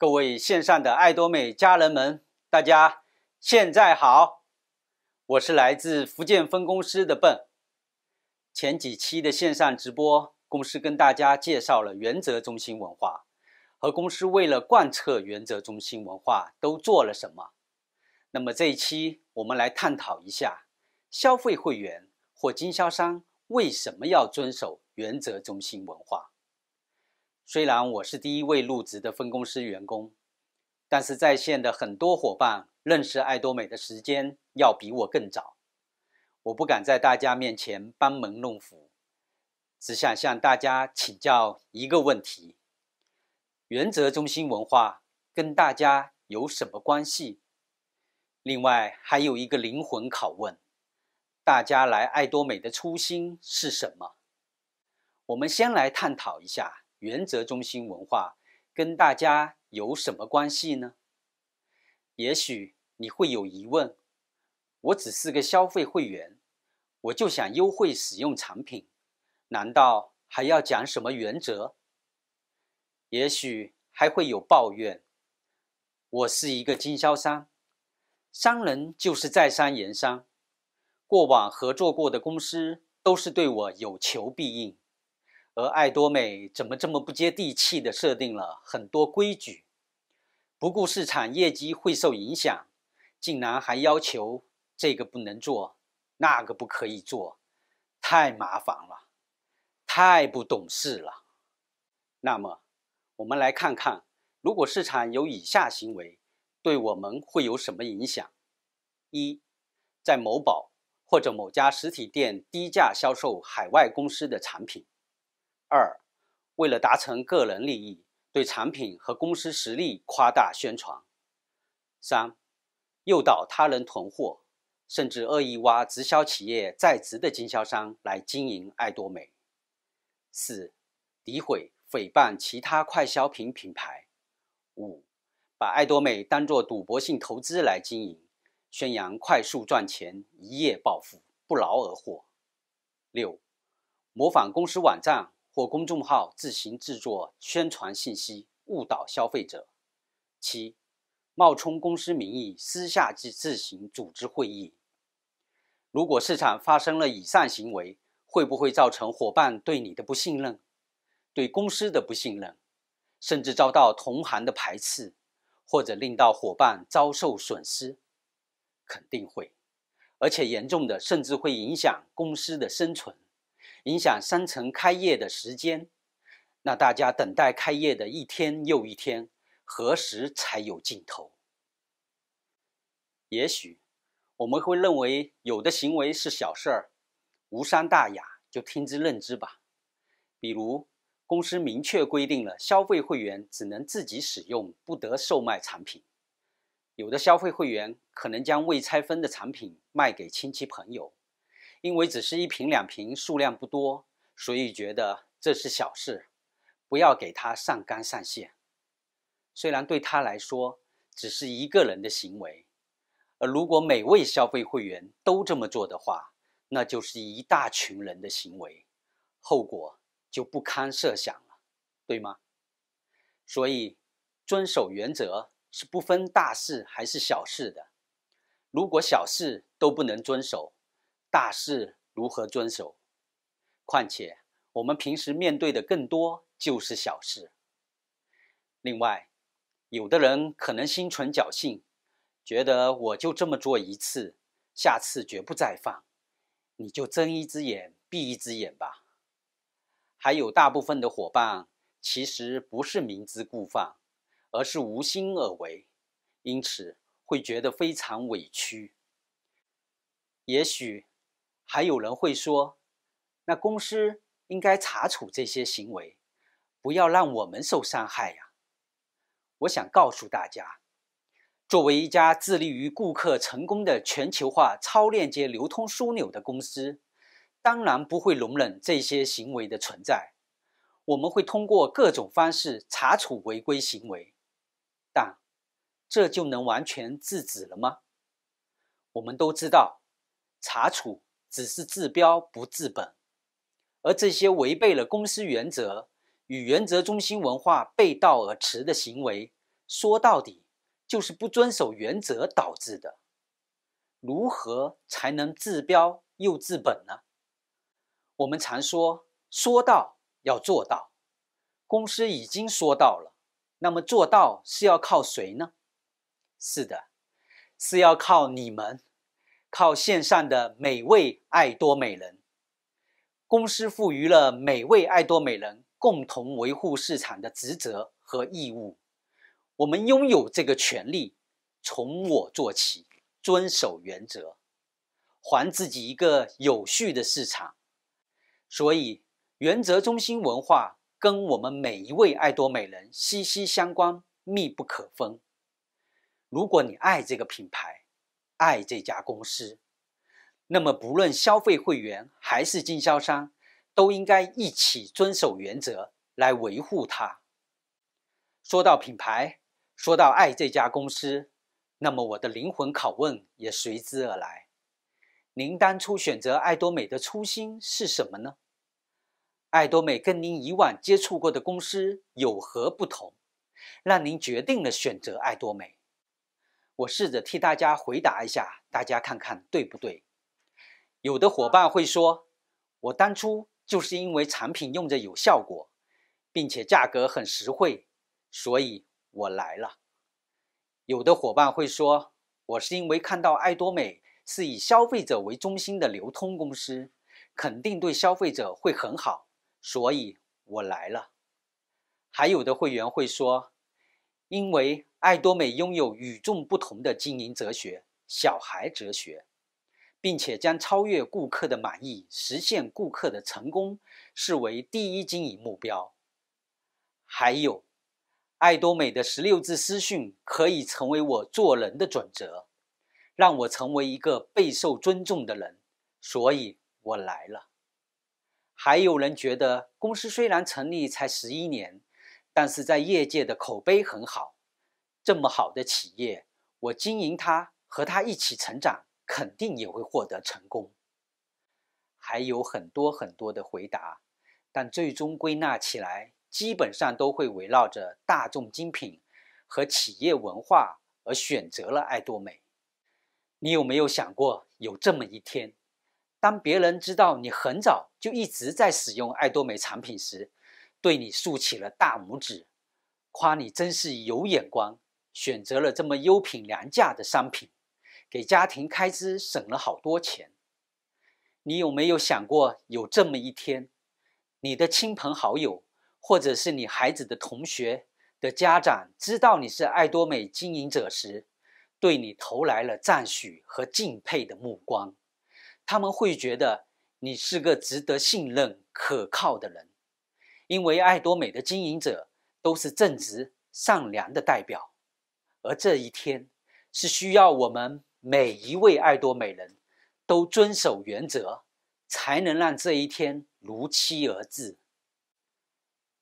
各位线上的爱多美家人们，大家现在好，我是来自福建分公司的笨。前几期的线上直播，公司跟大家介绍了原则中心文化和公司为了贯彻原则中心文化都做了什么。那么这一期我们来探讨一下，消费会员或经销商为什么要遵守原则中心文化。虽然我是第一位入职的分公司员工，但是在线的很多伙伴认识爱多美的时间要比我更早。我不敢在大家面前班门弄斧，只想向大家请教一个问题：原则中心文化跟大家有什么关系？另外还有一个灵魂拷问：大家来爱多美的初心是什么？我们先来探讨一下。原则中心文化跟大家有什么关系呢？也许你会有疑问：我只是个消费会员，我就想优惠使用产品，难道还要讲什么原则？也许还会有抱怨：我是一个经销商，商人就是在商言商，过往合作过的公司都是对我有求必应。而爱多美怎么这么不接地气的设定了很多规矩，不顾市场业绩会受影响，竟然还要求这个不能做，那个不可以做，太麻烦了，太不懂事了。那么我们来看看，如果市场有以下行为，对我们会有什么影响？一，在某宝或者某家实体店低价销售海外公司的产品。二，为了达成个人利益，对产品和公司实力夸大宣传；三，诱导他人囤货，甚至恶意挖直销企业在职的经销商来经营爱多美；四，诋毁、诽谤其他快消品品牌；五，把爱多美当作赌博性投资来经营，宣扬快速赚钱、一夜暴富、不劳而获；六，模仿公司网站。或公众号自行制作宣传信息，误导消费者；七，冒充公司名义私下及自行组织会议。如果市场发生了以上行为，会不会造成伙伴对你的不信任，对公司的不信任，甚至遭到同行的排斥，或者令到伙伴遭受损失？肯定会，而且严重的甚至会影响公司的生存。影响商城开业的时间，那大家等待开业的一天又一天，何时才有尽头？也许我们会认为有的行为是小事儿，无伤大雅，就听之任之吧。比如，公司明确规定了消费会员只能自己使用，不得售卖产品。有的消费会员可能将未拆封的产品卖给亲戚朋友。因为只是一瓶两瓶，数量不多，所以觉得这是小事，不要给他上纲上线。虽然对他来说只是一个人的行为，而如果每位消费会员都这么做的话，那就是一大群人的行为，后果就不堪设想了，对吗？所以，遵守原则是不分大事还是小事的。如果小事都不能遵守，大事如何遵守？况且我们平时面对的更多就是小事。另外，有的人可能心存侥幸，觉得我就这么做一次，下次绝不再放，你就睁一只眼闭一只眼吧。还有大部分的伙伴其实不是明知故犯，而是无心而为，因此会觉得非常委屈。也许。还有人会说，那公司应该查处这些行为，不要让我们受伤害呀。我想告诉大家，作为一家致力于顾客成功的全球化超链接流通枢纽的公司，当然不会容忍这些行为的存在。我们会通过各种方式查处违规行为，但这就能完全制止了吗？我们都知道，查处。只是治标不治本，而这些违背了公司原则与原则中心文化背道而驰的行为，说到底就是不遵守原则导致的。如何才能治标又治本呢？我们常说“说到要做到”，公司已经说到了，那么做到是要靠谁呢？是的，是要靠你们。靠线上的每位爱多美人，公司赋予了每位爱多美人共同维护市场的职责和义务。我们拥有这个权利，从我做起，遵守原则，还自己一个有序的市场。所以，原则中心文化跟我们每一位爱多美人息息相关，密不可分。如果你爱这个品牌，爱这家公司，那么不论消费会员还是经销商，都应该一起遵守原则来维护它。说到品牌，说到爱这家公司，那么我的灵魂拷问也随之而来：您当初选择爱多美的初心是什么呢？爱多美跟您以往接触过的公司有何不同，让您决定了选择爱多美？我试着替大家回答一下，大家看看对不对？有的伙伴会说，我当初就是因为产品用着有效果，并且价格很实惠，所以我来了。有的伙伴会说，我是因为看到爱多美是以消费者为中心的流通公司，肯定对消费者会很好，所以我来了。还有的会员会说。因为爱多美拥有与众不同的经营哲学——小孩哲学，并且将超越顾客的满意、实现顾客的成功视为第一经营目标。还有，爱多美的十六字私训可以成为我做人的准则，让我成为一个备受尊重的人。所以我来了。还有人觉得，公司虽然成立才十一年。但是在业界的口碑很好，这么好的企业，我经营它，和它一起成长，肯定也会获得成功。还有很多很多的回答，但最终归纳起来，基本上都会围绕着大众精品和企业文化而选择了爱多美。你有没有想过，有这么一天，当别人知道你很早就一直在使用爱多美产品时？对你竖起了大拇指，夸你真是有眼光，选择了这么优品良价的商品，给家庭开支省了好多钱。你有没有想过，有这么一天，你的亲朋好友，或者是你孩子的同学的家长知道你是爱多美经营者时，对你投来了赞许和敬佩的目光？他们会觉得你是个值得信任、可靠的人。因为爱多美的经营者都是正直善良的代表，而这一天是需要我们每一位爱多美人都遵守原则，才能让这一天如期而至。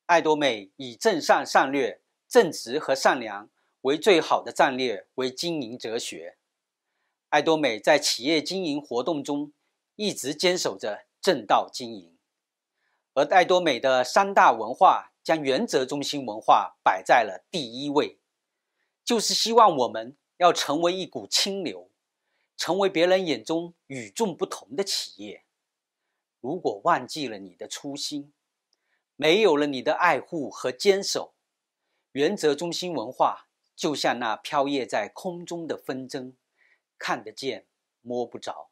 爱多美以正善善略、正直和善良为最好的战略为经营哲学，爱多美在企业经营活动中一直坚守着正道经营。而爱多美的三大文化将原则中心文化摆在了第一位，就是希望我们要成为一股清流，成为别人眼中与众不同的企业。如果忘记了你的初心，没有了你的爱护和坚守，原则中心文化就像那飘曳在空中的风筝，看得见，摸不着。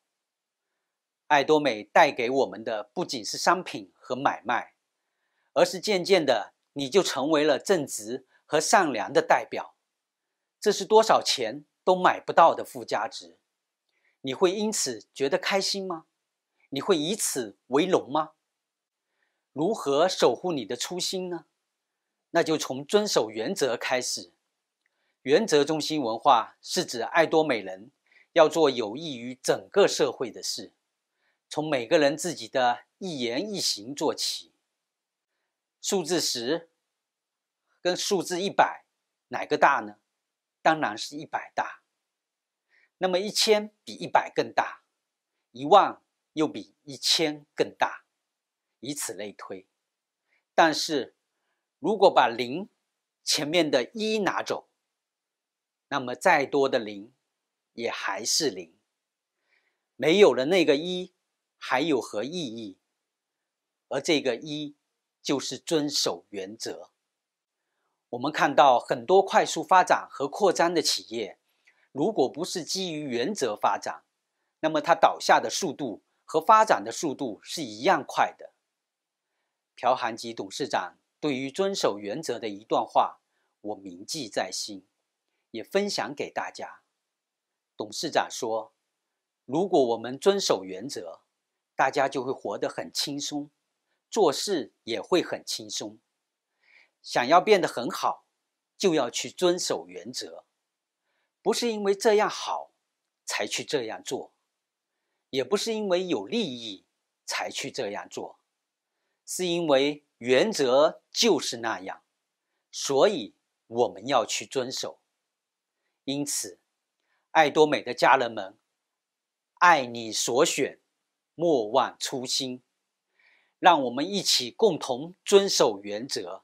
爱多美带给我们的不仅是商品。和买卖，而是渐渐的，你就成为了正直和善良的代表。这是多少钱都买不到的附加值。你会因此觉得开心吗？你会以此为荣吗？如何守护你的初心呢？那就从遵守原则开始。原则中心文化是指爱多美人要做有益于整个社会的事，从每个人自己的。一言一行做起。数字十跟数字一百哪个大呢？当然是一百大。那么一千比一百更大，一万又比一千更大，以此类推。但是如果把零前面的一拿走，那么再多的零也还是零，没有了那个一，还有何意义？而这个“一”，就是遵守原则。我们看到很多快速发展和扩张的企业，如果不是基于原则发展，那么它倒下的速度和发展的速度是一样快的。朴韩吉董事长对于遵守原则的一段话，我铭记在心，也分享给大家。董事长说：“如果我们遵守原则，大家就会活得很轻松。”做事也会很轻松。想要变得很好，就要去遵守原则，不是因为这样好才去这样做，也不是因为有利益才去这样做，是因为原则就是那样，所以我们要去遵守。因此，爱多美的家人们，爱你所选，莫忘初心。让我们一起共同遵守原则，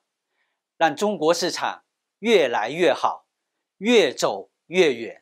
让中国市场越来越好，越走越远。